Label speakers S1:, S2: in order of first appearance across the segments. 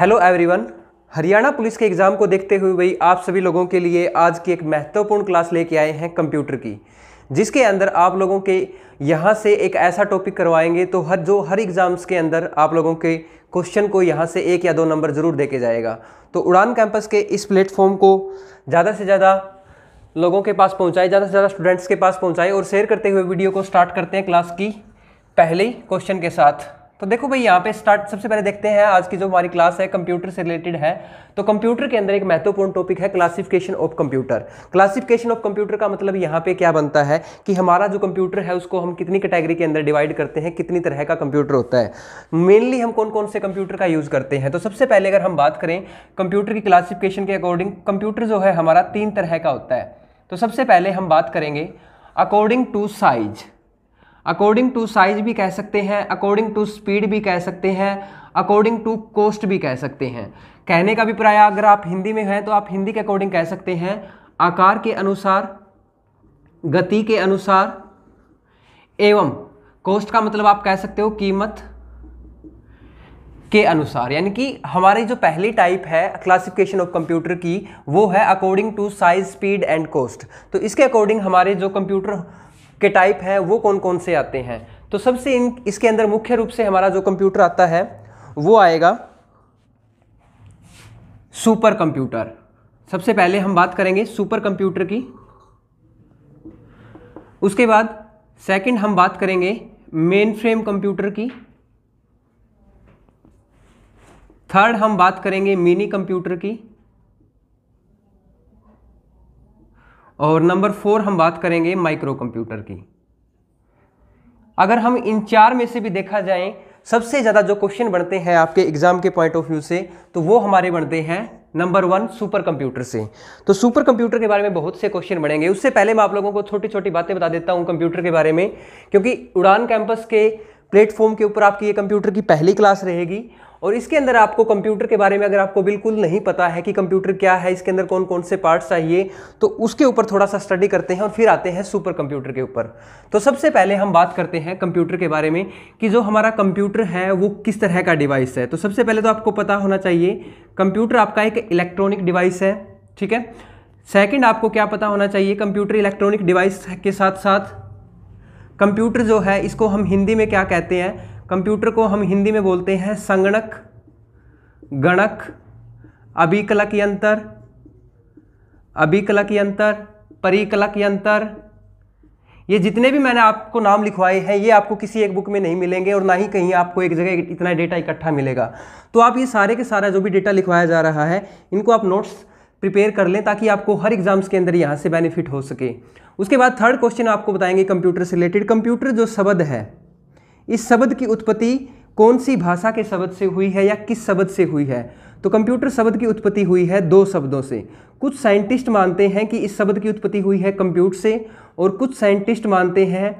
S1: hello everyone Haryana police के exam को देखते हुए भाई आप सभी लोगों के लिए आज की एक महत्वपूर्ण क्लास लेके आए हैं कंप्यूटर की जिसके अंदर आप लोगों के यहाँ से एक ऐसा टॉपिक करवाएंगे तो हर जो हर एग्ज़ाम्स के अंदर आप लोगों के क्वेश्चन को यहाँ से एक या दो नंबर ज़रूर देके जाएगा तो उड़ान कैंपस के इस प्लेटफॉर्म को ज़्यादा से ज़्यादा लोगों के पास पहुँचाएँ ज़्यादा से ज़्यादा स्टूडेंट्स के पास पहुँचाएँ और शेयर करते हुए वीडियो को स्टार्ट करते हैं क्लास की पहले क्वेश्चन के साथ तो देखो भाई यहाँ पे स्टार्ट सबसे पहले देखते हैं आज की जो हमारी क्लास है कंप्यूटर से रिलेटेड है तो कंप्यूटर के अंदर एक महत्वपूर्ण टॉपिक है classification of computer classification of computer का मतलब यहाँ पे क्या बनता है कि हमारा जो कंप्यूटर है उसको हम कितनी कैटेगरी के अंदर डिवाइड करते हैं कितनी तरह का कंप्यूटर होता है मेनली हम कौन कौन से कंप्यूटर का यूज़ करते हैं तो सबसे पहले अगर हम बात करें कंप्यूटर की क्लासिफिकेशन के अकॉर्डिंग कंप्यूटर जो है हमारा तीन तरह का होता है तो सबसे पहले हम बात करेंगे according to size according to size भी कह सकते हैं अकॉर्डिंग टू स्पीड भी कह सकते हैं अकॉर्डिंग टू कॉस्ट भी कह सकते हैं कहने का अभिप्राय अगर आप हिंदी में हैं तो आप हिंदी के अकॉर्डिंग कह सकते हैं आकार के अनुसार गति के अनुसार एवं कॉस्ट का मतलब आप कह सकते हो कीमत के अनुसार यानी कि हमारी जो पहली टाइप है क्लासिफिकेशन ऑफ कंप्यूटर की वो है according to size speed and cost तो इसके अकॉर्डिंग हमारे जो कंप्यूटर के टाइप हैं वो कौन कौन से आते हैं तो सबसे इन इसके अंदर मुख्य रूप से हमारा जो कंप्यूटर आता है वो आएगा सुपर कंप्यूटर सबसे पहले हम बात करेंगे सुपर कंप्यूटर की उसके बाद सेकंड हम बात करेंगे मेन फ्रेम कंप्यूटर की थर्ड हम बात करेंगे मिनी कंप्यूटर की और नंबर फोर हम बात करेंगे माइक्रो कंप्यूटर की अगर हम इन चार में से भी देखा जाए सबसे ज़्यादा जो क्वेश्चन बनते हैं आपके एग्जाम के पॉइंट ऑफ व्यू से तो वो हमारे बनते हैं नंबर वन सुपर कंप्यूटर से तो सुपर कंप्यूटर के बारे में बहुत से क्वेश्चन बनेंगे उससे पहले मैं आप लोगों को छोटी छोटी बातें बता देता हूँ कंप्यूटर के बारे में क्योंकि उड़ान कैंपस के प्लेटफॉर्म के ऊपर आपकी ये कंप्यूटर की पहली क्लास रहेगी और इसके अंदर आपको कंप्यूटर के बारे में अगर आपको बिल्कुल नहीं पता है कि कंप्यूटर क्या है इसके अंदर कौन कौन से पार्ट्स चाहिए तो उसके ऊपर थोड़ा सा स्टडी करते हैं और फिर आते हैं सुपर कंप्यूटर के ऊपर तो सबसे पहले हम बात करते हैं कंप्यूटर के बारे में कि जो हमारा कंप्यूटर है वो किस तरह का डिवाइस है तो सबसे पहले तो आपको पता होना चाहिए कंप्यूटर आपका एक इलेक्ट्रॉनिक डिवाइस है ठीक है सेकेंड आपको क्या पता होना चाहिए कंप्यूटर इलेक्ट्रॉनिक डिवाइस के साथ साथ कंप्यूटर जो है इसको हम हिंदी में क्या कहते हैं कंप्यूटर को हम हिंदी में बोलते हैं संगणक गणक अभिकलक यंत्र अभिकलक यंत्र परिकलक यंत्र ये जितने भी मैंने आपको नाम लिखवाए हैं ये आपको किसी एक बुक में नहीं मिलेंगे और ना ही कहीं आपको एक जगह इतना डेटा इकट्ठा मिलेगा तो आप ये सारे के सारा जो भी डेटा लिखवाया जा रहा है इनको आप नोट्स प्रिपेयर कर लें ताकि आपको हर एग्जाम्स के अंदर यहाँ से बेनिफिट हो सके उसके बाद थर्ड क्वेश्चन आपको बताएंगे कंप्यूटर से रिलेटेड कंप्यूटर जो शब्द है इस शब्द की उत्पत्ति कौन सी भाषा के शब्द से हुई है या किस शब्द से हुई है तो कंप्यूटर शब्द की उत्पत्ति हुई है दो शब्दों से कुछ साइंटिस्ट मानते हैं कि इस शब्द की उत्पत्ति हुई है कंप्यूटर से और कुछ साइंटिस्ट मानते हैं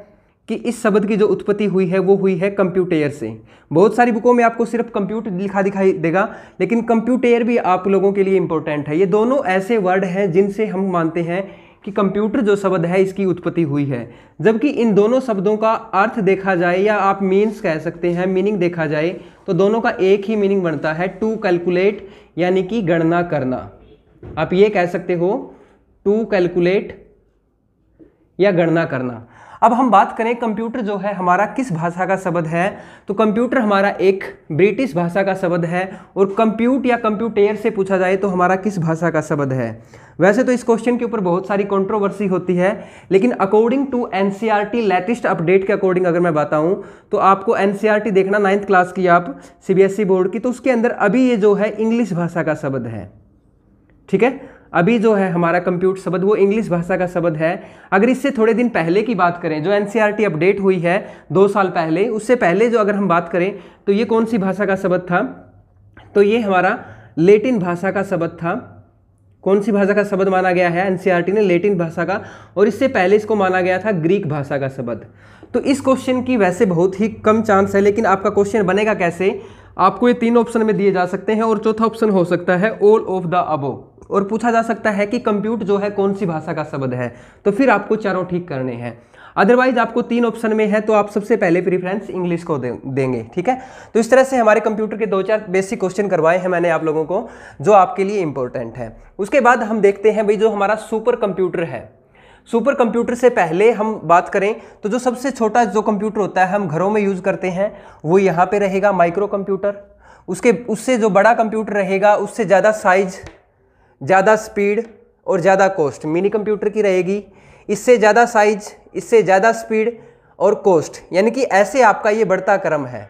S1: कि इस शब्द की जो उत्पत्ति हुई है वो हुई है कंप्यूटेयर से बहुत सारी बुकों में आपको सिर्फ कंप्यूटर लिखा दिखाई देगा लेकिन कंप्यूटेयर भी आप लोगों के लिए इंपॉर्टेंट है ये दोनों ऐसे वर्ड हैं जिनसे हम मानते हैं कि कंप्यूटर जो शब्द है इसकी उत्पत्ति हुई है जबकि इन दोनों शब्दों का अर्थ देखा जाए या आप मीन्स कह सकते हैं मीनिंग देखा जाए तो दोनों का एक ही मीनिंग बनता है टू कैलकुलेट यानी कि गणना करना आप ये कह सकते हो टू कैलकुलेट या गणना करना अब हम बात करें कंप्यूटर जो है हमारा किस भाषा का शब्द है तो कंप्यूटर हमारा एक ब्रिटिश भाषा का शब्द है और कंप्यूट या कंप्यूटेयर से पूछा जाए तो हमारा किस भाषा का शब्द है वैसे तो इस क्वेश्चन के ऊपर बहुत सारी कंट्रोवर्सी होती है लेकिन according to an latest update के अकॉर्डिंग अगर मैं बताऊं तो आपको एन e देखना नाइन्थ क्लास की आप सी बोर्ड e की तो उसके अंदर अभी ये जो है इंग्लिश भाषा का शब्द है ठीक है अभी जो है हमारा कंप्यूट शब्द वो इंग्लिश भाषा का शब्द है अगर इससे थोड़े दिन पहले की बात करें जो एन अपडेट e हुई है दो साल पहले उससे पहले जो अगर हम बात करें तो ये कौन सी भाषा का शब्द था तो ये हमारा लेटिन भाषा का शब्द था कौन सी भाषा का शब्द माना गया है एनसीईआरटी e ने लेटिन भाषा का और इससे पहले इसको माना गया था ग्रीक भाषा का शब्द तो इस क्वेश्चन की वैसे बहुत ही कम चांस है लेकिन आपका क्वेश्चन बनेगा कैसे आपको ये तीन ऑप्शन में दिए जा सकते हैं और चौथा ऑप्शन हो सकता है ऑल ऑफ द अबो और पूछा जा सकता है कि कंप्यूट जो है कौन सी भाषा का शब्द है तो फिर आपको चारों ठीक करने हैं अदरवाइज आपको तीन ऑप्शन में है तो आप सबसे पहले प्रीफ्रेंस इंग्लिश को दे, देंगे ठीक है तो इस तरह से हमारे कंप्यूटर के दो चार बेसिक क्वेश्चन करवाए हैं मैंने आप लोगों को जो आपके लिए इंपॉर्टेंट है उसके बाद हम देखते हैं भाई जो हमारा सुपर कंप्यूटर है सुपर कंप्यूटर से पहले हम बात करें तो जो सबसे छोटा जो कंप्यूटर होता है हम घरों में यूज़ करते हैं वो यहाँ पे रहेगा माइक्रो कंप्यूटर उसके उससे जो बड़ा कंप्यूटर रहेगा उससे ज़्यादा साइज ज़्यादा स्पीड और ज़्यादा कॉस्ट मिनी कंप्यूटर की रहेगी इससे ज़्यादा साइज इससे ज़्यादा स्पीड और कॉस्ट यानी कि ऐसे आपका ये बढ़ता क्रम है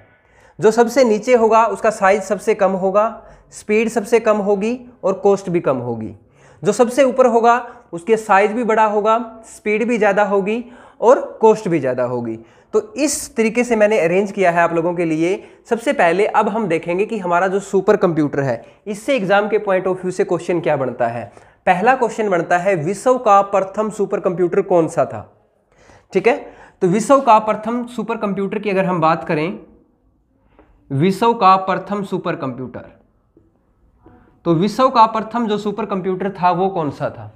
S1: जो सबसे नीचे होगा उसका साइज सबसे कम होगा स्पीड सबसे कम होगी और कॉस्ट भी कम होगी जो सबसे ऊपर होगा उसके साइज भी बड़ा होगा स्पीड भी ज़्यादा होगी और कॉस्ट भी ज़्यादा होगी तो इस तरीके से मैंने अरेंज किया है आप लोगों के लिए सबसे पहले अब हम देखेंगे कि हमारा जो सुपर कंप्यूटर है इससे एग्जाम के पॉइंट ऑफ व्यू से क्वेश्चन क्या बनता है पहला क्वेश्चन बनता है विश्व का प्रथम सुपर कंप्यूटर कौन सा था ठीक है तो विश्व का प्रथम सुपर कंप्यूटर की अगर हम बात करें विश्व का प्रथम सुपर कंप्यूटर तो विश्व का प्रथम जो सुपर कंप्यूटर था वो कौन सा था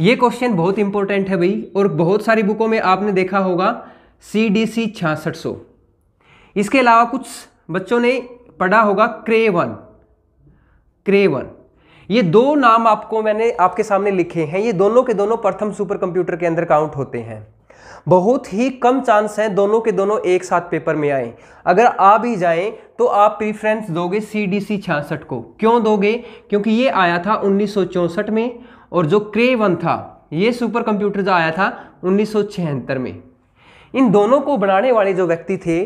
S1: ये क्वेश्चन बहुत इंपॉर्टेंट है भाई और बहुत सारी बुकों में आपने देखा होगा सी डी सी छियासठ सौ इसके अलावा कुछ बच्चों ने पढ़ा होगा क्रे वन क्रे वन ये दो नाम आपको मैंने आपके सामने लिखे हैं ये दोनों के दोनों प्रथम सुपर कंप्यूटर के अंदर काउंट होते हैं बहुत ही कम चांस हैं दोनों के दोनों एक साथ पेपर में आए अगर आ भी जाएं तो आप प्रीफ्रेंस दोगे सी डी सी छियासठ को क्यों दोगे क्योंकि ये आया था उन्नीस में और जो क्रे वन था ये सुपर कंप्यूटर जो आया था उन्नीस में इन दोनों को बनाने वाले जो व्यक्ति थे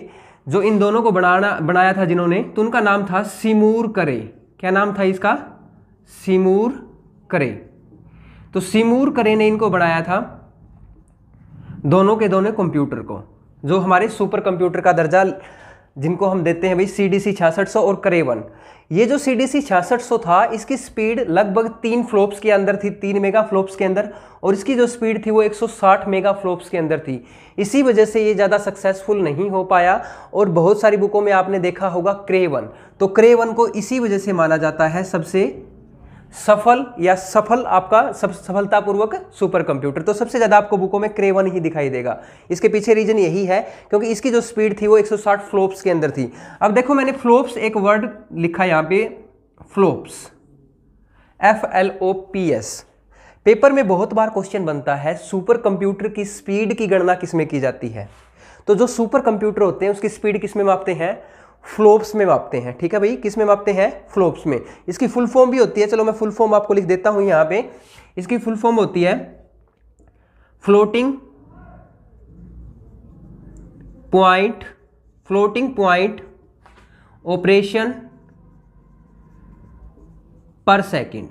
S1: जो इन दोनों को बनाना बनाया था जिन्होंने तो उनका नाम था सिमूर करे क्या नाम था इसका सिमूर करे तो सिमूर करे ने इनको बनाया था दोनों के दोनों कंप्यूटर को जो हमारे सुपर कंप्यूटर का दर्जा जिनको हम देते हैं भाई सी डी सी छियासठ सौ और करेवन ये जो सी डी सी छियासठ सौ था इसकी स्पीड लगभग तीन फ्लोप्स के अंदर थी तीन मेगा फ्लोप्स के अंदर और इसकी जो स्पीड थी वो 160 मेगा फ्लोप्स के अंदर थी इसी वजह से ये ज़्यादा सक्सेसफुल नहीं हो पाया और बहुत सारी बुकों में आपने देखा होगा क्रेवन तो क्रेवन को इसी वजह से माना जाता है सबसे सफल या सफल आपका सब सफलतापूर्वक सुपर कंप्यूटर तो सबसे ज़्यादा आपको बुकों में क्रेवन ही दिखाई देगा इसके पीछे रीजन यही है क्योंकि इसकी जो स्पीड थी वो 160 फ्लोप्स के अंदर थी अब देखो मैंने फ्लोप्स एक वर्ड लिखा यहाँ पे flops F L O P S paper में बहुत बार क्वेश्चन बनता है सुपर कंप्यूटर की स्पीड की गणना किस में की जाती है तो जो सुपर कंप्यूटर होते हैं उसकी स्पीड किस में मापते हैं फ्लोप्स में मापते हैं ठीक है भाई किस में मापते हैं फ्लोप्स में इसकी फुल फॉर्म भी होती है चलो मैं फुल फॉर्म आपको लिख देता हूं यहां पे इसकी फुल फॉर्म होती है floating point floating point operation per second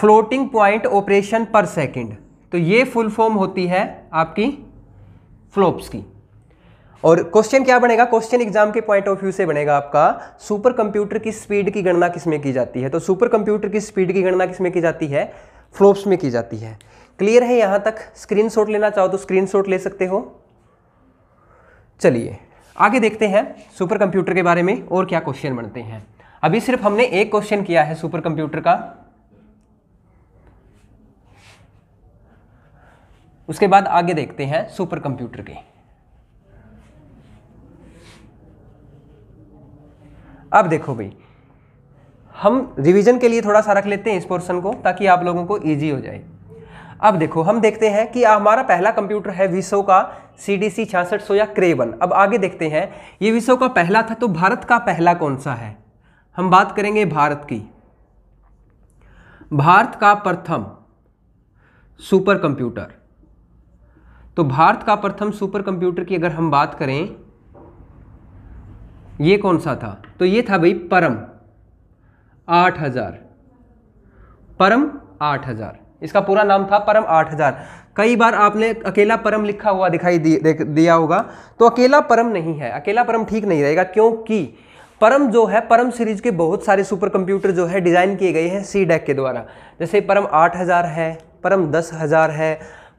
S1: floating point operation per second तो ये फुल फॉर्म होती है आपकी फ्लोप्स की और क्वेश्चन क्या बनेगा क्वेश्चन एग्जाम के पॉइंट ऑफ व्यू से बनेगा आपका सुपर कंप्यूटर की स्पीड की गणना किसमें की जाती है तो सुपर कंप्यूटर की स्पीड की गणना किसमें की जाती है फ्लोप्स में की जाती है क्लियर है यहां तक स्क्रीनशॉट लेना चाहो तो स्क्रीनशॉट ले सकते हो चलिए आगे देखते हैं सुपर कंप्यूटर के बारे में और क्या क्वेश्चन बनते हैं अभी सिर्फ हमने एक क्वेश्चन किया है सुपर कंप्यूटर का उसके बाद आगे देखते हैं सुपर कंप्यूटर के अब देखो भाई हम रिवीजन के लिए थोड़ा सा रख लेते हैं इस पोर्शन को ताकि आप लोगों को ईजी हो जाए अब देखो हम देखते हैं कि हमारा पहला कंप्यूटर है विसो का सी डी सी छियासठ सौ या क्रेवन अब आगे देखते हैं ये विशो का पहला था तो भारत का पहला कौन सा है हम बात करेंगे भारत की भारत का प्रथम सुपर कंप्यूटर तो भारत का प्रथम सुपर कंप्यूटर की अगर हम बात करें ये कौन सा था तो ये था भाई परम आठ हजार परम आठ हजार इसका पूरा नाम था परम आठ हजार कई बार आपने अकेला परम लिखा हुआ दिखाई दिया होगा तो अकेला परम नहीं है अकेला परम ठीक नहीं रहेगा क्योंकि परम जो है परम सीरीज के बहुत सारे सुपर कंप्यूटर जो है डिज़ाइन किए गए हैं सी डेक के द्वारा जैसे परम आठ हज़ार है परम दस हज़ार है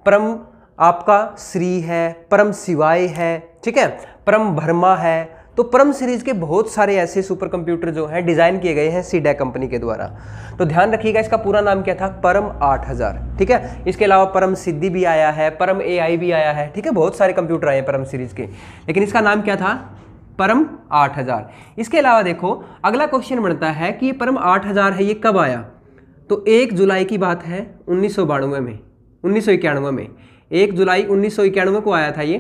S1: परम आपका श्री है परम शिवाय है ठीक है परम भरमा है तो परम सीरीज के बहुत सारे ऐसे सुपर कंप्यूटर जो हैं डिज़ाइन किए गए हैं सीडा कंपनी के द्वारा तो ध्यान रखिएगा इसका पूरा नाम क्या था परम 8000 ठीक है इसके अलावा परम सिद्धि भी आया है परम एआई भी आया है ठीक है बहुत सारे कंप्यूटर आए हैं परम सीरीज के लेकिन इसका नाम क्या था परम 8000 इसके अलावा देखो अगला क्वेश्चन बनता है कि ये परम आठ है ये कब आया तो एक जुलाई की बात है उन्नीस में उन्नीस में एक जुलाई उन्नीस को आया था ये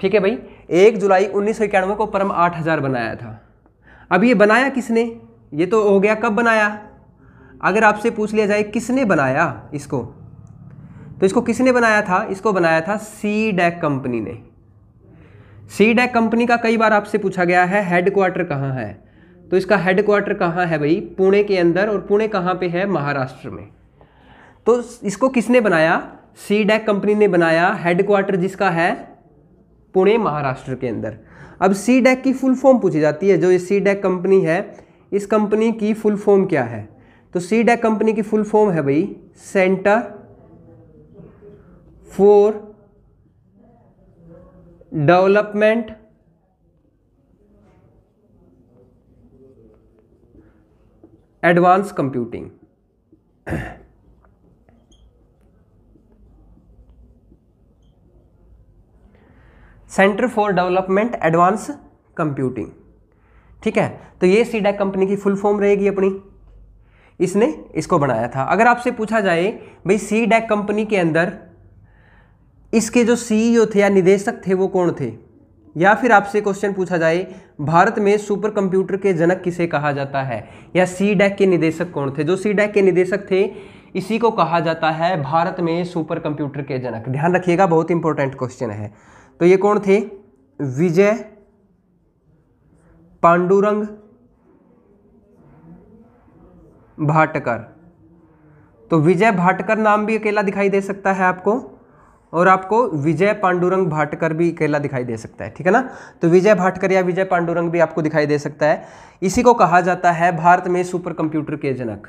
S1: ठीक है भाई एक जुलाई उन्नीस को परम आठ हज़ार बनाया था अब ये बनाया किसने ये तो हो गया कब बनाया अगर आपसे पूछ लिया जाए किसने बनाया इसको तो इसको किसने बनाया था इसको बनाया था सी डैक e कंपनी ने सी डैक e कंपनी का कई बार आपसे पूछा गया है हेड क्वार्टर कहाँ है तो इसका हेड क्वार्टर कहाँ है भाई पुणे के अंदर और पुणे कहाँ पे है महाराष्ट्र में तो इसको किसने बनाया सी डैक e कंपनी ने बनाया हेड क्वार्टर जिसका है पुणे महाराष्ट्र के अंदर अब सी डैक e की फुल फॉर्म पूछी जाती है जो ये सी डैक कंपनी है इस कंपनी की फुल फॉर्म क्या है तो सी डैक कंपनी की फुल फॉर्म है भाई centre for development advance computing centre for development advance computing ठीक है तो ये सी कंपनी की फुल फॉर्म रहेगी अपनी इसने इसको बनाया था अगर आपसे पूछा जाए भाई सी कंपनी के अंदर इसके जो सीईओ e थे या निदेशक थे वो कौन थे या फिर आपसे क्वेश्चन पूछा जाए भारत में सुपर कंप्यूटर के जनक किसे कहा जाता है या सी के निदेशक कौन थे जो सी के निदेशक थे इसी को कहा जाता है भारत में सुपर कंप्यूटर के जनक ध्यान रखिएगा बहुत इंपॉर्टेंट क्वेश्चन है तो ये कौन थे विजय पांडुरंग भाटकर तो विजय भाटकर नाम भी अकेला दिखाई दे सकता है आपको और आपको विजय पांडुरंग भाटकर भी अकेला दिखाई दे सकता है ठीक है ना तो विजय भाटकर या विजय पांडुरंग भी आपको दिखाई दे सकता है इसी को कहा जाता है भारत में सुपर कंप्यूटर के जनक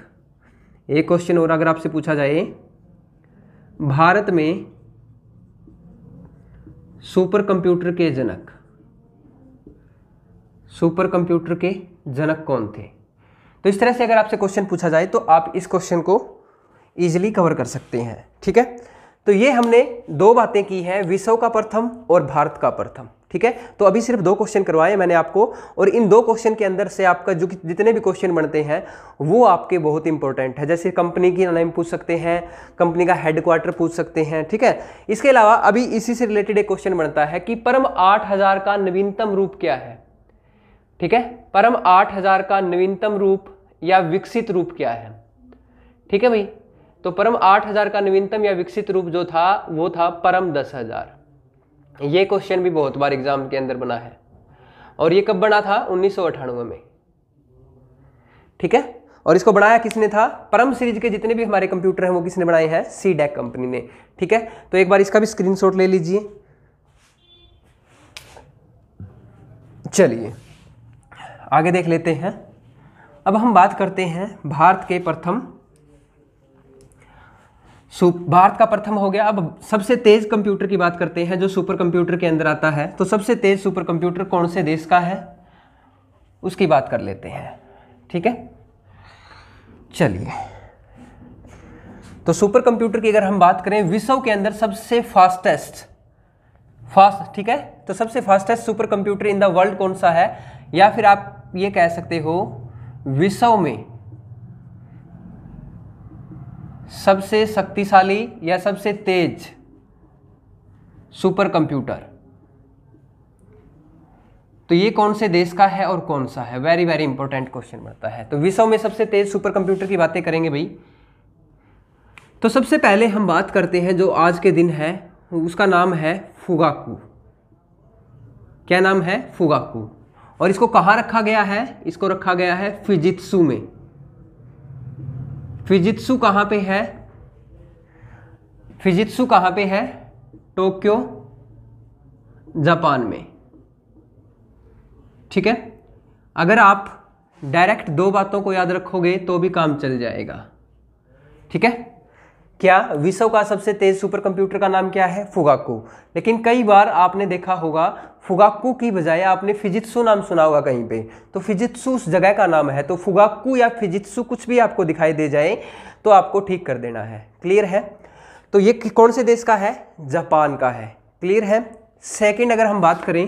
S1: एक क्वेश्चन और अगर आपसे पूछा जाए भारत में सुपर कंप्यूटर के जनक सुपर कंप्यूटर के जनक कौन थे तो इस तरह से अगर आपसे क्वेश्चन पूछा जाए तो आप इस क्वेश्चन को इजीली कवर कर सकते हैं ठीक है तो ये हमने दो बातें की हैं विश्व का प्रथम और भारत का प्रथम ठीक है तो अभी सिर्फ दो क्वेश्चन करवाए मैंने आपको और इन दो क्वेश्चन के अंदर से आपका जो जितने भी क्वेश्चन बनते हैं वो आपके बहुत इंपॉर्टेंट है जैसे कंपनी की नाम पूछ सकते हैं कंपनी का हेडक्वार्टर पूछ सकते हैं ठीक है इसके अलावा अभी इसी से रिलेटेड एक क्वेश्चन बनता है कि परम आठ हजार का नवीनतम रूप क्या है ठीक है परम आठ हजार का नवीनतम रूप या विकसित रूप क्या है ठीक है भाई तो परम आठ हजार का नवीनतम या विकसित रूप जो था वो था परम दस हजार ये क्वेश्चन भी बहुत बार एग्जाम के अंदर बना है और ये कब बना था उन्नीस में ठीक है और इसको बनाया किसने था परम सीरीज के जितने भी हमारे कंप्यूटर हैं वो किसने बनाए हैं सी डेक कंपनी ने ठीक है तो एक बार इसका भी स्क्रीनशॉट ले लीजिए चलिए आगे देख लेते हैं अब हम बात करते हैं भारत के प्रथम भारत का प्रथम हो गया अब सबसे तेज कंप्यूटर की बात करते हैं जो सुपर कंप्यूटर के अंदर आता है तो सबसे तेज सुपर कंप्यूटर कौन से देश का है उसकी बात कर लेते हैं ठीक है चलिए तो सुपर कंप्यूटर की अगर हम बात करें विश्व के अंदर सबसे फास्टेस्ट फास्ट ठीक है तो सबसे fastest super computer in the world कौन सा है या फिर आप ये कह सकते हो विश्व में सबसे शक्तिशाली या सबसे तेज सुपर कंप्यूटर तो ये कौन से देश का है और कौन सा है वेरी वेरी इंपॉर्टेंट क्वेश्चन बनता है तो विश्व में सबसे तेज सुपर कंप्यूटर की बातें करेंगे भाई तो सबसे पहले हम बात करते हैं जो आज के दिन है उसका नाम है फुगाकू क्या नाम है फुगाकू और इसको कहाँ रखा गया है इसको रखा गया है फिजित्सू में फिजित्सु कहाँ पे है फिजित्सु कहाँ पे है टोक्यो जापान में ठीक है अगर आप डायरेक्ट दो बातों को याद रखोगे तो भी काम चल जाएगा ठीक है क्या विश्व का सबसे तेज सुपर कंप्यूटर का नाम क्या है फुगाकू लेकिन कई बार आपने देखा होगा फुगाकू की बजाय आपने फिजित्सु नाम सुना होगा कहीं पे तो फिजित्सु उस जगह का नाम है तो फुगाकू या फिजित्सु कुछ भी आपको दिखाई दे जाए तो आपको ठीक कर देना है क्लियर है तो ये कौन से देश का है जापान का है क्लियर है सेकंड अगर हम बात करें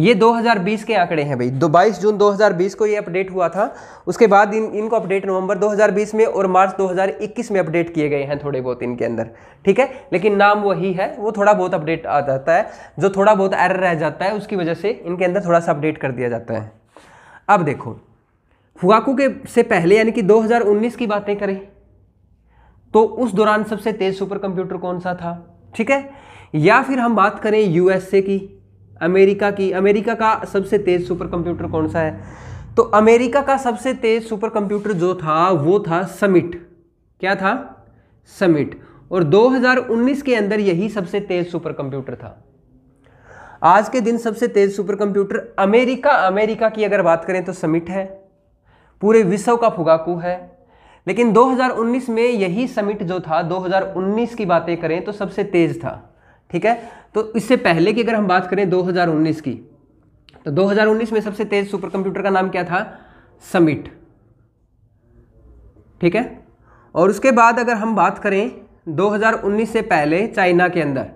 S1: ये 2020 के आंकड़े हैं भाई दो बाईस जून 2020 को ये अपडेट हुआ था उसके बाद इन इनको अपडेट नवंबर 2020 में और मार्च 2021 में अपडेट किए गए हैं थोड़े बहुत इनके अंदर ठीक है लेकिन नाम वही है वो थोड़ा बहुत अपडेट आ जाता है जो थोड़ा बहुत एरर रह जाता है उसकी वजह से इनके अंदर थोड़ा सा अपडेट कर दिया जाता है अब देखो हुआकू के से पहले यानी कि दो की बातें करें तो उस दौरान सबसे तेज सुपर कंप्यूटर कौन सा था ठीक है या फिर हम बात करें यूएसए की अमेरिका की अमेरिका का सबसे तेज़ सुपर कंप्यूटर कौन सा है तो अमेरिका का सबसे तेज़ सुपर कंप्यूटर जो था वो था समिट क्या था समिट और 2019 के अंदर यही सबसे तेज़ सुपर कंप्यूटर था आज के दिन सबसे तेज़ सुपर कंप्यूटर अमेरिका अमेरिका की अगर बात करें तो समिट है पूरे विश्व का फुगाकू है लेकिन 2019 में यही समिट जो था 2019 की बातें करें तो सबसे तेज़ था ठीक है तो इससे पहले की अगर हम बात करें 2019 की तो 2019 में सबसे तेज सुपर कंप्यूटर का नाम क्या था समिट ठीक है और उसके बाद अगर हम बात करें 2019 से पहले चाइना के अंदर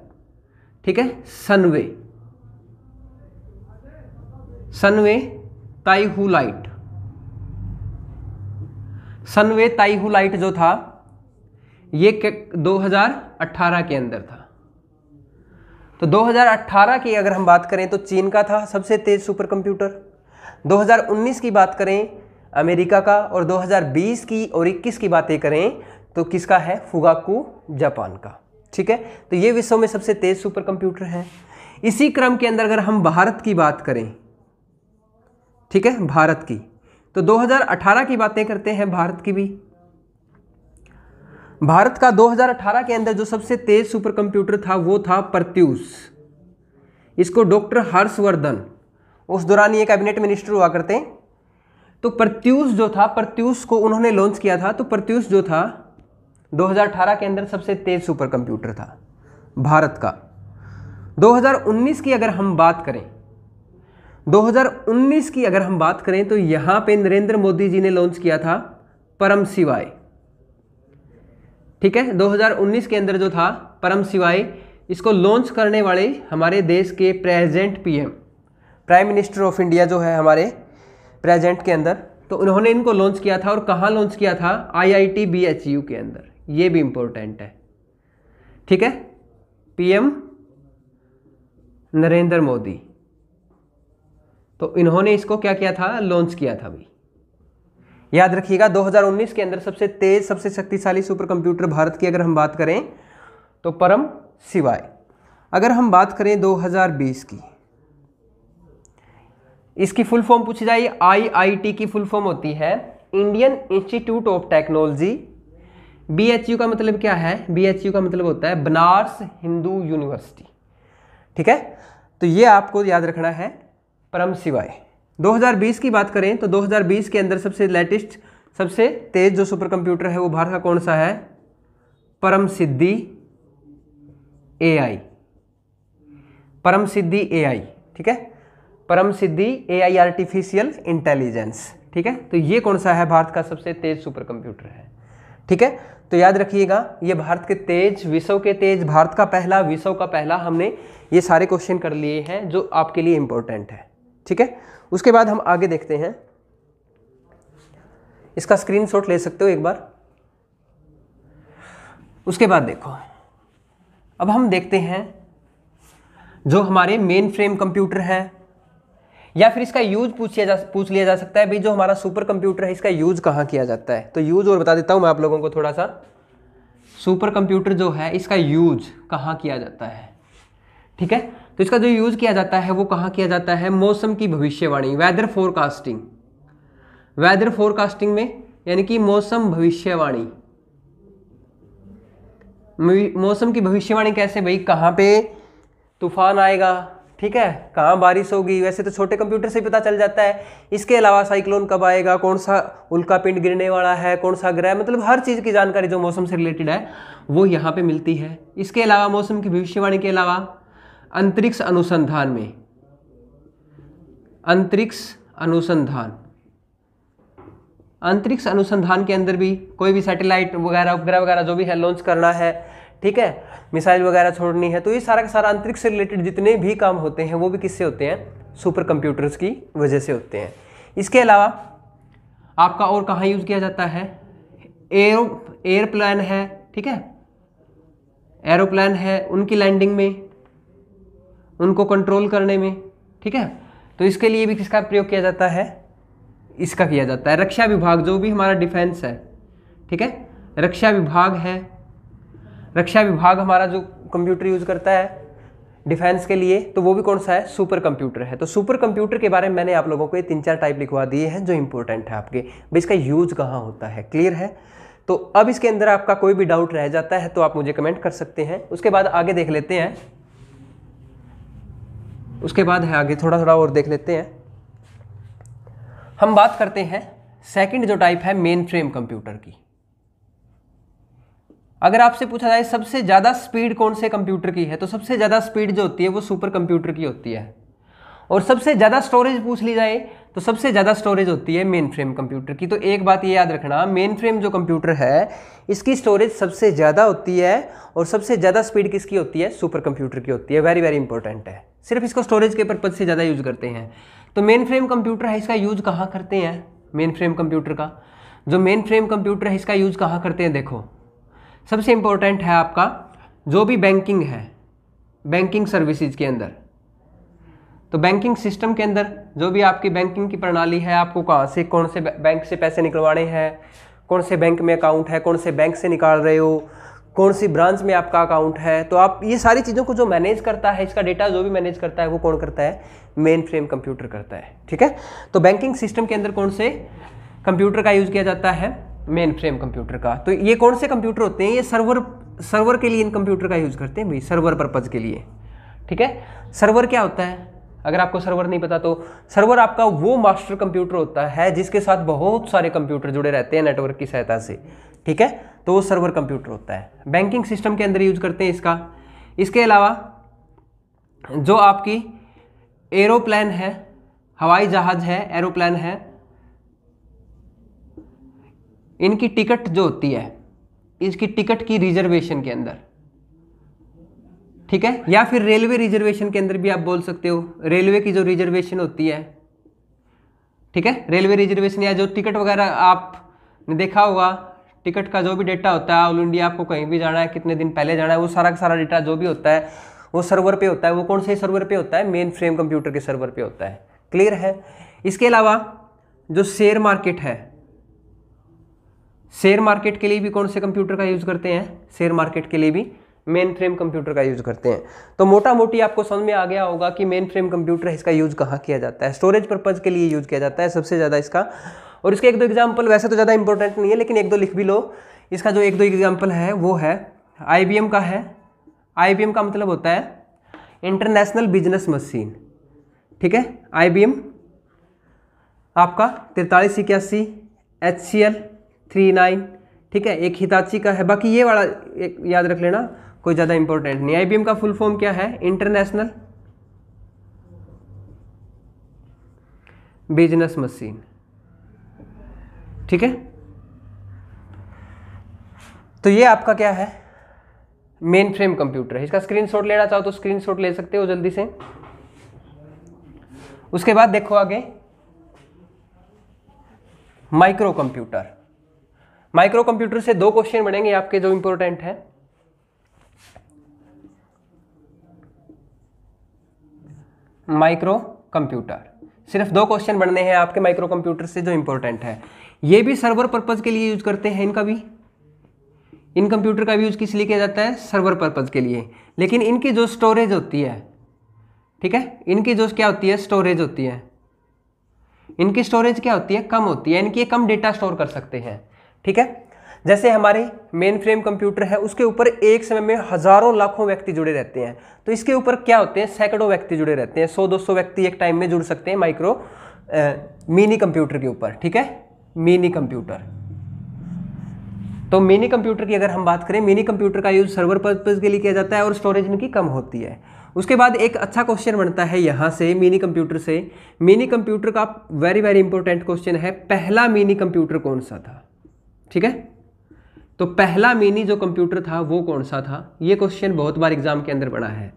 S1: ठीक है सनवे सनवे ताइहू लाइट सनवे ताइहू लाइट जो था ये 2018 के अंदर था तो 2018 की अगर हम बात करें तो चीन का था सबसे तेज़ सुपर कंप्यूटर 2019 की बात करें अमेरिका का और 2020 की और 21 की बातें करें तो किसका है फुगाकू जापान का ठीक है तो ये विश्व में सबसे तेज़ सुपर कंप्यूटर है इसी क्रम के अंदर अगर हम भारत की बात करें ठीक है भारत की तो 2018 की बातें करते हैं भारत की भी भारत का 2018 के अंदर जो सबसे तेज सुपर कंप्यूटर था वो था प्रत्यूष इसको डॉक्टर हर्षवर्धन उस दौरान ये कैबिनेट मिनिस्टर हुआ करते तो प्रत्यूष जो था प्रत्यूष को उन्होंने लॉन्च किया था तो प्रत्यूष जो था 2018 के अंदर सबसे तेज सुपर कंप्यूटर था भारत का 2019 की अगर हम बात करें 2019 की अगर हम बात करें तो यहाँ पे नरेंद्र मोदी जी ने लॉन्च किया था परम शिवाय ठीक है 2019 के अंदर जो था परम शिवाय इसको लॉन्च करने वाले हमारे देश के present PM prime minister of India जो है हमारे प्रेजेंट के अंदर तो उन्होंने इनको लॉन्च किया था और कहाँ लॉन्च किया था आईआईटी बीएचयू के अंदर ये भी इम्पोर्टेंट है ठीक है पीएम नरेंद्र मोदी तो इन्होंने इसको क्या किया था लॉन्च किया था भाई याद रखिएगा 2019 के अंदर सबसे तेज सबसे शक्तिशाली सुपर कंप्यूटर भारत की अगर हम बात करें तो परम शिवाय अगर हम बात करें 2020 की इसकी फुल फॉर्म पूछी जाए आईआईटी की फुल फॉर्म होती है Indian institute of technology BHU का मतलब क्या है बीएचयू का मतलब होता है बनारस हिंदू यूनिवर्सिटी ठीक है तो ये आपको याद रखना है परम शिवाय 2020 की बात करें तो 2020 के अंदर सबसे लेटेस्ट सबसे तेज जो सुपर कंप्यूटर है वो भारत का कौन सा है परम सिद्धि एआई परम सिद्धि एआई ठीक है परम सिद्धि एआई आर्टिफिशियल इंटेलिजेंस ठीक है तो ये कौन सा है भारत का सबसे तेज सुपर कंप्यूटर है ठीक है तो याद रखिएगा ये भारत के तेज विश्व के तेज भारत का पहला विश्व का पहला हमने ये सारे क्वेश्चन कर लिए हैं जो आपके लिए इंपॉर्टेंट है ठीक है उसके बाद हम आगे देखते हैं इसका स्क्रीनशॉट ले सकते हो एक बार उसके बाद देखो अब हम देखते हैं जो हमारे मेन फ्रेम कंप्यूटर है या फिर इसका यूज पूछ लिया जा पूछ लिया जा सकता है भाई जो हमारा सुपर कंप्यूटर है इसका यूज कहाँ किया जाता है तो यूज और बता देता हूँ मैं आप लोगों को थोड़ा सा सुपर कंप्यूटर जो है इसका यूज कहाँ किया जाता है ठीक है तो इसका जो यूज़ किया जाता है वो कहाँ किया जाता है मौसम की भविष्यवाणी वेदर फोरकास्टिंग वेदर फोरकास्टिंग में यानी कि मौसम भविष्यवाणी मौसम की भविष्यवाणी कैसे भाई कहाँ पे तूफान आएगा ठीक है कहाँ बारिश होगी वैसे तो छोटे कंप्यूटर से पता चल जाता है इसके अलावा साइक्लोन कब आएगा कौन सा उल्का पिंड गिरने वाला है कौन सा ग्रह मतलब हर चीज़ की जानकारी जो मौसम से रिलेटेड है वो यहाँ पे मिलती है इसके अलावा मौसम की भविष्यवाणी के अलावा अंतरिक्ष अनुसंधान में अंतरिक्ष अनुसंधान अंतरिक्ष अनुसंधान के अंदर भी कोई भी सैटेलाइट वगैरह उपग्रह वगैरह जो भी है लॉन्च करना है ठीक है मिसाइल वगैरह छोड़नी है तो ये सारा का सारा अंतरिक्ष से रिलेटेड जितने भी काम होते हैं वो भी किससे होते हैं सुपर कंप्यूटर्स की वजह से होते हैं इसके अलावा आपका और कहाँ यूज़ किया जाता है एरो एयरप्लान है ठीक है एरोप्लान है उनकी लैंडिंग में उनको कंट्रोल करने में ठीक है तो इसके लिए भी किसका प्रयोग किया जाता है इसका किया जाता है रक्षा विभाग जो भी हमारा डिफेंस है ठीक है रक्षा विभाग है रक्षा विभाग हमारा जो कंप्यूटर यूज़ करता है डिफेंस के लिए तो वो भी कौन सा है सुपर कंप्यूटर है तो सुपर कंप्यूटर के बारे में मैंने आप लोगों को ये तीन चार टाइप लिखवा दिए हैं जो इंपॉर्टेंट है आपके भाई इसका यूज़ कहाँ होता है क्लियर है तो अब इसके अंदर आपका कोई भी डाउट रह जाता है तो आप मुझे कमेंट कर सकते हैं उसके बाद आगे देख लेते हैं उसके बाद है आगे थोड़ा थोड़ा और देख लेते हैं हम बात करते हैं सेकंड जो टाइप है मेन फ्रेम कंप्यूटर की अगर आपसे पूछा जाए सबसे ज़्यादा स्पीड कौन से कंप्यूटर की है तो सबसे ज़्यादा स्पीड जो होती है वो सुपर कंप्यूटर की होती है और सबसे ज़्यादा स्टोरेज पूछ ली जाए तो सबसे ज़्यादा स्टोरेज होती है मेन फ्रेम कंप्यूटर की तो एक बात ये याद रखना मेन फ्रेम जो कंप्यूटर है इसकी स्टोरेज सबसे ज़्यादा होती है और सबसे ज़्यादा स्पीड किसकी होती है सुपर कंप्यूटर की होती है वेरी वेरी इंपॉर्टेंट है सिर्फ इसको स्टोरेज के पर्पज़ से ज़्यादा यूज़ करते हैं तो मेन फ्रेम कंप्यूटर है इसका यूज़ कहाँ करते हैं मेन फ्रेम कंप्यूटर का जो मेन फ्रेम कंप्यूटर है इसका यूज़ कहाँ करते हैं देखो सबसे इम्पोर्टेंट है आपका जो भी बैंकिंग है बैंकिंग सर्विसेज के अंदर तो बैंकिंग सिस्टम के अंदर जो भी आपकी बैंकिंग की प्रणाली है आपको कहाँ से कौन से बैंक से पैसे निकलवाने हैं कौन से बैंक में अकाउंट है कौन से बैंक से निकाल रहे हो कौन सी ब्रांच में आपका अकाउंट है तो आप ये सारी चीज़ों को जो मैनेज करता है इसका डेटा जो भी मैनेज करता है वो कौन करता है मेन फ्रेम कंप्यूटर करता है ठीक है तो बैंकिंग सिस्टम के अंदर कौन से कंप्यूटर का यूज़ किया जाता है मेन फ्रेम कंप्यूटर का तो ये कौन से कंप्यूटर होते हैं ये सर्वर सर्वर के लिए इन कंप्यूटर का यूज़ करते हैं भाई सर्वर पर्पज़ के लिए ठीक है सर्वर क्या होता है अगर आपको सर्वर नहीं पता तो सर्वर आपका वो मास्टर कंप्यूटर होता है जिसके साथ बहुत सारे कंप्यूटर जुड़े रहते हैं नेटवर्क की सहायता से ठीक है तो वो सर्वर कंप्यूटर होता है बैंकिंग सिस्टम के अंदर यूज करते हैं इसका इसके अलावा जो आपकी एरोप्लान है हवाई जहाज है एरोप्लान है इनकी टिकट जो होती है इसकी टिकट की रिजर्वेशन के अंदर ठीक है या फिर रेलवे रिजर्वेशन के अंदर भी आप बोल सकते हो रेलवे की जो रिजर्वेशन होती है ठीक है रेलवे रिजर्वेशन या जो टिकट वगैरह आपने देखा होगा टिकट का जो भी डेटा होता है ऑल इंडिया आपको कहीं भी जाना है कितने दिन पहले जाना है वो सारा का सारा डेटा जो भी होता है वो सर्वर पे होता है वो कौन से सर्वर पे होता है मेन फ्रेम कंप्यूटर के सर्वर पे होता है क्लियर है इसके अलावा जो शेयर मार्केट है शेयर मार्केट के लिए भी कौन से कंप्यूटर का यूज़ करते हैं शेयर मार्केट के लिए भी मेन फ्रेम कंप्यूटर का यूज़ करते हैं तो मोटा मोटी आपको समझ में आ गया होगा कि मेन फ्रेम कंप्यूटर इसका यूज़ कहाँ किया जाता है स्टोरेज पर्पज़ के लिए यूज़ किया जाता है सबसे ज़्यादा इसका और इसके एक दो एग्जाम्पल वैसे तो ज़्यादा इंपॉर्टेंट नहीं है लेकिन एक दो लिख भी लो इसका जो एक दो एग्जाम्पल है वो है आई का है आई का मतलब होता है इंटरनेशनल बिजनेस मशीन ठीक है आई आपका तिरतालीस इक्यासी H C L three nine ठीक है एक हिताची का है बाकी ये वाला एक याद रख लेना कोई ज़्यादा इंपॉर्टेंट नहीं आई का फुल फॉर्म क्या है इंटरनेशनल बिजनेस मशीन ठीक है तो ये आपका क्या है मेन फ्रेम कंप्यूटर है इसका स्क्रीनशॉट लेना चाहो तो स्क्रीनशॉट ले सकते हो जल्दी से उसके बाद देखो आगे माइक्रो कंप्यूटर माइक्रो कंप्यूटर से दो क्वेश्चन बनेंगे आपके जो इंपॉर्टेंट है माइक्रो कंप्यूटर सिर्फ दो क्वेश्चन बनने हैं आपके माइक्रो कंप्यूटर से जो इंपॉर्टेंट है ये भी सर्वर पर्पज़ के लिए यूज़ करते हैं इनका भी इन कंप्यूटर का भी यूज़ किस लिए किया जाता है सर्वर पर्पज़ के लिए लेकिन इनकी जो स्टोरेज होती है ठीक है इनकी जो क्या होती है स्टोरेज होती है इनकी स्टोरेज क्या होती है कम होती है इनकी कम डेटा स्टोर कर सकते हैं ठीक है जैसे हमारे मेन फ्रेम कंप्यूटर है उसके ऊपर एक समय में हज़ारों लाखों व्यक्ति जुड़े रहते हैं तो इसके ऊपर क्या होते हैं सैकड़ों व्यक्ति जुड़े रहते हैं सौ दो सौ व्यक्ति एक टाइम में जुड़ सकते हैं माइक्रो मिनी कंप्यूटर के ऊपर ठीक है मिनी कंप्यूटर तो मिनी कंप्यूटर की अगर हम बात करें मिनी कंप्यूटर का यूज़ सर्वर पर्पज़ के लिए किया जाता है और स्टोरेज इनकी कम होती है उसके बाद एक अच्छा क्वेश्चन बनता है यहाँ से मिनी कंप्यूटर से मिनी कंप्यूटर का वेरी वेरी इंपॉर्टेंट क्वेश्चन है पहला मिनी कंप्यूटर कौन सा था ठीक है तो पहला मिनी जो कंप्यूटर था वो कौन सा था ये क्वेश्चन बहुत बार एग्जाम के अंदर बना है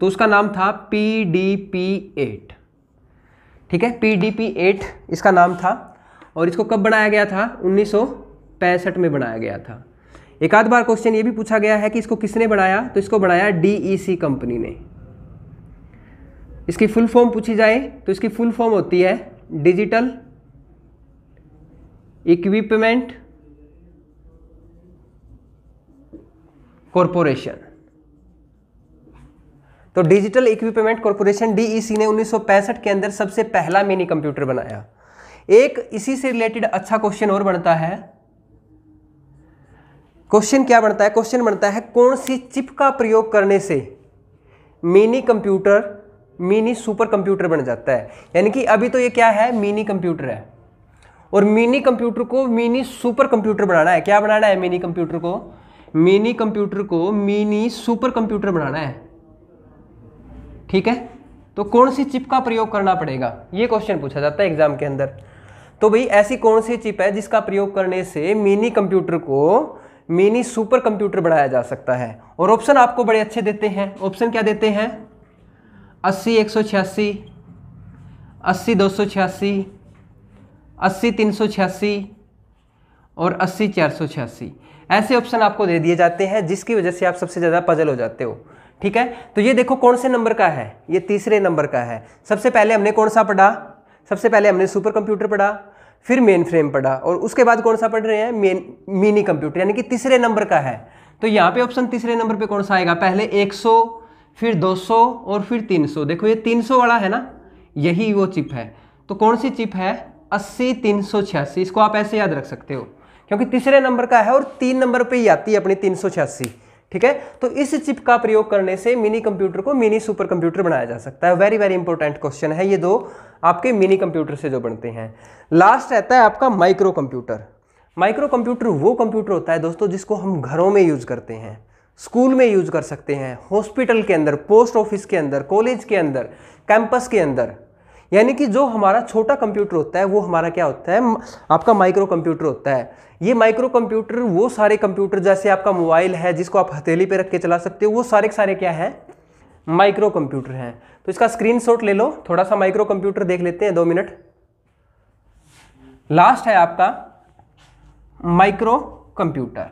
S1: तो उसका नाम था पी डी पी एट ठीक है पी डी पी एट इसका नाम था और इसको कब बनाया गया था उन्नीस में बनाया गया था एक आध बार क्वेश्चन ये भी पूछा गया है कि इसको किसने बनाया तो इसको बनाया डीईसी कंपनी e ने इसकी फुल फॉर्म पूछी जाए तो इसकी फुल फॉर्म होती है डिजिटल इक्विपमेंट कॉरपोरेशन तो डिजिटल इक्विपमेंट कॉरपोरेशन डीईसी ने 1965 के अंदर सबसे पहला मिनी कंप्यूटर बनाया एक इसी से रिलेटेड अच्छा क्वेश्चन और बनता है क्वेश्चन क्या बनता है क्वेश्चन बनता है कौन सी चिप का प्रयोग करने से mini computer mini super computer बन जाता है यानी कि अभी तो ये क्या है मिनी कंप्यूटर है और मिनी कंप्यूटर को मिनी सुपर कंप्यूटर बनाना है क्या बनाना है मिनी कंप्यूटर को मिनी कंप्यूटर को मिनी सुपर कंप्यूटर बनाना है ठीक है तो कौन सी चिप का प्रयोग करना पड़ेगा ये क्वेश्चन पूछा जाता है एग्जाम के अंदर तो भाई ऐसी कौन सी चिप है जिसका प्रयोग करने से मिनी कंप्यूटर को मिनी सुपर कंप्यूटर बनाया जा सकता है और ऑप्शन आपको बड़े अच्छे देते हैं ऑप्शन क्या देते हैं अस्सी एक सौ छियासी अस्सी दो सौ छियासी अस्सी तीन सौ छियासी और अस्सी चार सौ छियासी ऐसे ऑप्शन आपको दे दिए जाते हैं जिसकी वजह से आप सबसे ज़्यादा पजल हो जाते हो ठीक है तो ये देखो कौन से नंबर का है ये तीसरे नंबर का है सबसे पहले हमने कौन सा पढ़ा सबसे पहले हमने सुपर कंप्यूटर पढ़ा फिर मेन फ्रेम पढ़ा और उसके बाद कौन सा पढ़ रहे हैं मेन मिनी कंप्यूटर यानी कि तीसरे नंबर का है तो यहाँ पे ऑप्शन तीसरे नंबर पे कौन सा आएगा पहले 100 फिर 200 और फिर 300 देखो ये 300 वाला है ना यही वो चिप है तो कौन सी चिप है अस्सी तीन सौ छियासी इसको आप ऐसे याद रख सकते हो क्योंकि तीसरे नंबर का है और तीन नंबर पर ही आती है अपनी तीन सौ छियासी ठीक है तो इस चिप का प्रयोग करने से मिनी कंप्यूटर को मिनी सुपर कंप्यूटर बनाया जा सकता है वेरी वेरी इंपॉर्टेंट क्वेश्चन है ये दो आपके मिनी कंप्यूटर से जो बनते हैं लास्ट रहता है आपका माइक्रो कंप्यूटर माइक्रो कंप्यूटर वो कंप्यूटर होता है दोस्तों जिसको हम घरों में यूज करते हैं स्कूल में यूज कर सकते हैं हॉस्पिटल के अंदर पोस्ट ऑफिस के अंदर कॉलेज के अंदर कैंपस के अंदर यानी कि जो हमारा छोटा कंप्यूटर होता है वो हमारा क्या होता है आपका माइक्रो कंप्यूटर होता है ये माइक्रो कंप्यूटर वो सारे कंप्यूटर जैसे आपका मोबाइल है जिसको आप हथेली पे रख के चला सकते हो वो सारे के सारे क्या हैं माइक्रो कंप्यूटर हैं तो इसका स्क्रीन ले लो थोड़ा सा माइक्रो कंप्यूटर देख लेते हैं दो मिनट लास्ट है आपका माइक्रो कंप्यूटर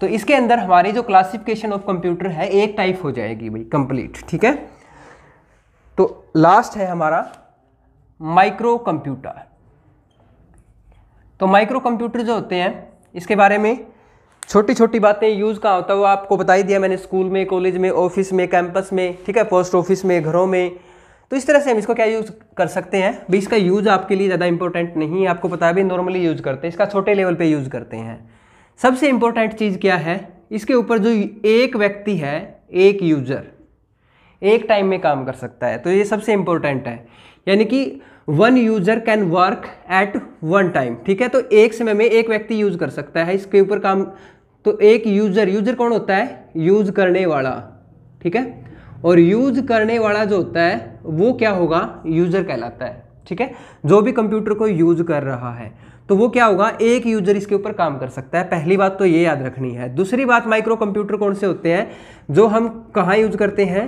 S1: तो इसके अंदर हमारी जो क्लासिफिकेशन ऑफ कंप्यूटर है एक टाइप हो जाएगी भाई कंप्लीट ठीक है तो लास्ट है हमारा माइक्रो कंप्यूटर तो माइक्रो कंप्यूटर जो होते हैं इसके बारे में छोटी छोटी बातें यूज़ कहाँ होता है वो आपको बता ही दिया मैंने स्कूल में कॉलेज में ऑफिस में कैंपस में ठीक है पोस्ट ऑफिस में घरों में तो इस तरह से हम इसको क्या यूज़ कर सकते हैं भाई इसका यूज़ आपके लिए ज़्यादा इंपॉर्टेंट नहीं है आपको पता भी नॉर्मली यूज़ करते हैं इसका छोटे लेवल पर यूज़ करते हैं सबसे इंपॉर्टेंट चीज़ क्या है इसके ऊपर जो एक व्यक्ति है एक यूज़र एक टाइम में काम कर सकता है तो ये सबसे इम्पोर्टेंट है यानी कि one user can work at one time ठीक है तो एक समय में एक व्यक्ति यूज कर सकता है इसके ऊपर काम तो एक यूजर यूजर कौन होता है यूज करने वाला ठीक है और यूज करने वाला जो होता है वो क्या होगा यूजर कहलाता है ठीक है जो भी कंप्यूटर को यूज कर रहा है तो वो क्या होगा एक यूजर इसके ऊपर काम कर सकता है पहली बात तो ये याद रखनी है दूसरी बात माइक्रो कंप्यूटर कौन से होते हैं जो हम कहाँ यूज करते हैं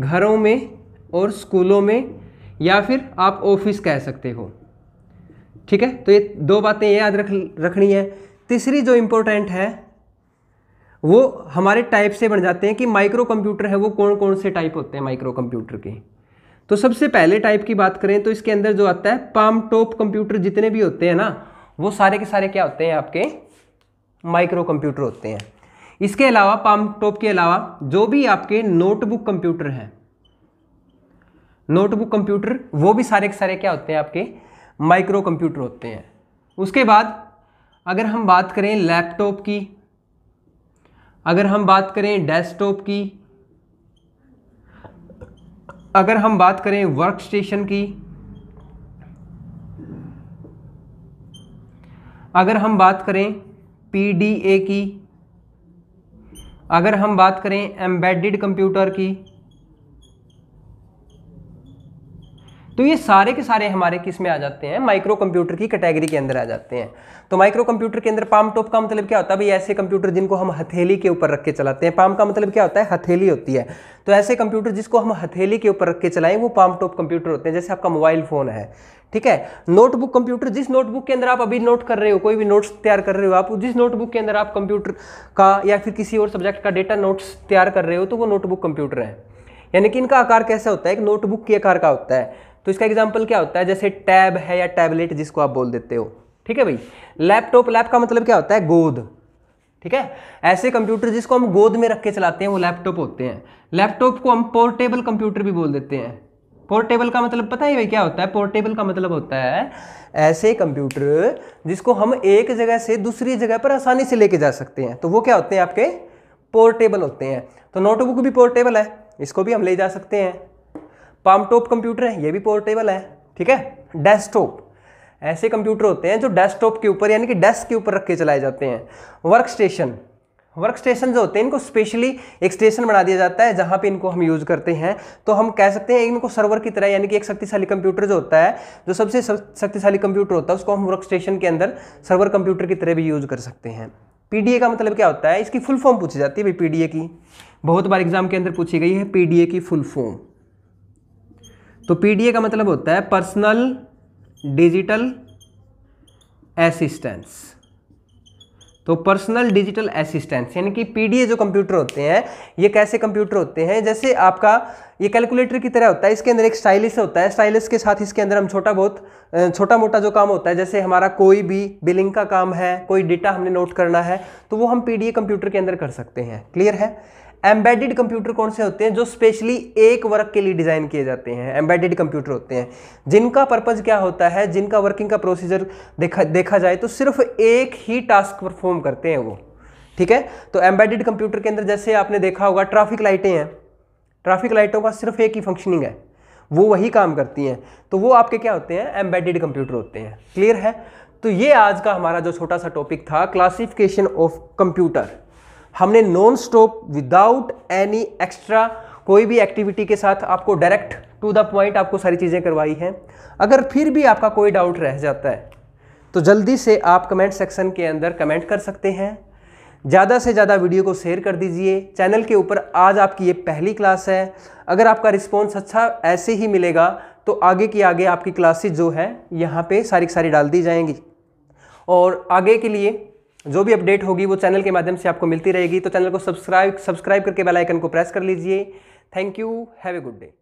S1: घरों में और स्कूलों में या फिर आप ऑफिस कह सकते हो ठीक है तो ये दो बातें याद रख रखनी है तीसरी जो इम्पोर्टेंट है वो हमारे टाइप से बन जाते हैं कि माइक्रो कंप्यूटर है वो कौन कौन से टाइप होते हैं माइक्रो कंप्यूटर के तो सबसे पहले टाइप की बात करें तो इसके अंदर जो आता है पाम टॉप कंप्यूटर जितने भी होते हैं ना वो सारे के सारे क्या होते हैं आपके माइक्रो कंप्यूटर होते हैं इसके अलावा पाम टॉप के अलावा जो भी आपके नोटबुक कंप्यूटर हैं नोटबुक कंप्यूटर वो भी सारे के सारे क्या होते हैं आपके माइक्रो कंप्यूटर होते हैं उसके बाद अगर हम बात करें लैपटॉप की अगर हम बात करें डेस्कटॉप की अगर हम बात करें वर्क स्टेशन की अगर हम बात करें पीडीए की अगर हम बात करें एम्बेडेड कंप्यूटर की तो ये सारे के सारे हमारे किस में आ जाते हैं माइक्रो कंप्यूटर की कैटेगरी के अंदर आ जाते हैं तो माइक्रो कंप्यूटर के अंदर पाम टॉप का मतलब क्या होता है भाई ऐसे कंप्यूटर जिनको हम हथेली के ऊपर रख के चलाते हैं पाम का मतलब क्या होता है हथेली होती है तो ऐसे कंप्यूटर जिसको हम हथेली के ऊपर रख के चलाएं वो पाम टॉप कंप्यूटर होते हैं जैसे आपका मोबाइल फ़ोन है ठीक है नोटबुक कंप्यूटर जिस नोटबुक के अंदर आप अभी नोट कर रहे हो कोई भी नोट्स तैयार कर रहे हो आप जिस नोटबुक के अंदर आप कंप्यूटर का या फिर किसी और सब्जेक्ट का डेटा नोट्स तैयार कर रहे हो तो वो नोटबुक कंप्यूटर है यानी कि इनका आकार कैसा होता है एक नोटबुक के आकार का होता है तो इसका एग्जाम्पल क्या होता है जैसे टैब है या टैबलेट जिसको आप बोल देते हो ठीक है भाई लैपटॉप लैप का मतलब क्या होता है गोद ठीक है ऐसे कंप्यूटर जिसको हम गोद में रख के चलाते हैं वो लैपटॉप होते हैं लैपटॉप को हम पोर्टेबल कंप्यूटर भी बोल देते हैं पोर्टेबल का मतलब पता है भाई क्या होता है पोर्टेबल का मतलब होता है ऐसे कंप्यूटर जिसको हम एक जगह से दूसरी जगह पर आसानी से लेके जा सकते हैं तो वो क्या होते हैं आपके पोर्टेबल होते हैं तो नोटबुक भी पोर्टेबल है इसको भी हम ले जा सकते हैं पामटॉप कंप्यूटर है ये भी पोर्टेबल है ठीक है डेस्कटॉप ऐसे कंप्यूटर होते हैं जो डेस्कटॉप के ऊपर यानी कि डेस्क के ऊपर रख के चलाए जाते हैं वर्क स्टेशन वर्क स्टेशन जो होते हैं इनको स्पेशली एक स्टेशन बना दिया जाता है जहाँ पे इनको हम यूज़ करते हैं तो हम कह सकते हैं इनको सर्वर की तरह यानी कि एक शक्तिशाली कंप्यूटर जो होता है जो सबसे शक्तिशाली कंप्यूटर होता है उसको हम वर्क स्टेशन के अंदर सर्वर कंप्यूटर की तरह भी यूज़ कर सकते हैं पीडीए का मतलब क्या होता है इसकी फुल फॉर्म पूछी जाती है भाई पीडीए की बहुत बार एग्जाम के अंदर पूछी गई है पीडीए की फुल फॉर्म तो पीडीए का मतलब होता है पर्सनल डिजिटल असिस्टेंस तो पर्सनल डिजिटल असिस्टेंस यानी कि पीडीए जो कंप्यूटर होते हैं ये कैसे कंप्यूटर होते हैं जैसे आपका ये कैलकुलेटर की तरह होता है इसके अंदर एक स्टाइलिस होता है स्टाइलिस के साथ इसके अंदर हम छोटा बहुत छोटा मोटा जो काम होता है जैसे हमारा कोई भी बिलिंग का काम है कोई डेटा हमने नोट करना है तो वो हम पी कंप्यूटर के अंदर कर सकते हैं क्लियर है एम्बेडेड कंप्यूटर कौन से होते हैं जो स्पेशली एक वर्क के लिए डिज़ाइन किए जाते हैं एम्बेडेड कंप्यूटर होते हैं जिनका पर्पज़ क्या होता है जिनका वर्किंग का प्रोसीजर देखा देखा जाए तो सिर्फ एक ही टास्क परफॉर्म करते हैं वो ठीक है तो एम्बेडेड कंप्यूटर के अंदर जैसे आपने देखा होगा ट्रैफिक लाइटें हैं ट्रैफिक लाइटों का सिर्फ एक ही फंक्शनिंग है वो वही काम करती हैं तो वो आपके क्या होते हैं एम्बेडेड कंप्यूटर होते हैं क्लियर है तो ये आज का हमारा जो छोटा सा टॉपिक था क्लासिफिकेशन ऑफ कंप्यूटर हमने non stop without any extra कोई भी एक्टिविटी के साथ आपको डायरेक्ट टू द पॉइंट आपको सारी चीज़ें करवाई हैं अगर फिर भी आपका कोई डाउट रह जाता है तो जल्दी से आप कमेंट सेक्शन के अंदर कमेंट कर सकते हैं ज़्यादा से ज़्यादा वीडियो को शेयर कर दीजिए चैनल के ऊपर आज आपकी ये पहली क्लास है अगर आपका रिस्पॉन्स अच्छा ऐसे ही मिलेगा तो आगे की आगे आपकी क्लासेज जो है यहाँ पर सारी सारी डाल दी जाएंगी और आगे के लिए जो भी अपडेट होगी वो चैनल के माध्यम से आपको मिलती रहेगी तो चैनल को सब्सक्राइब सब्सक्राइब करके बेल आइकन को प्रेस कर लीजिए thank you have a good day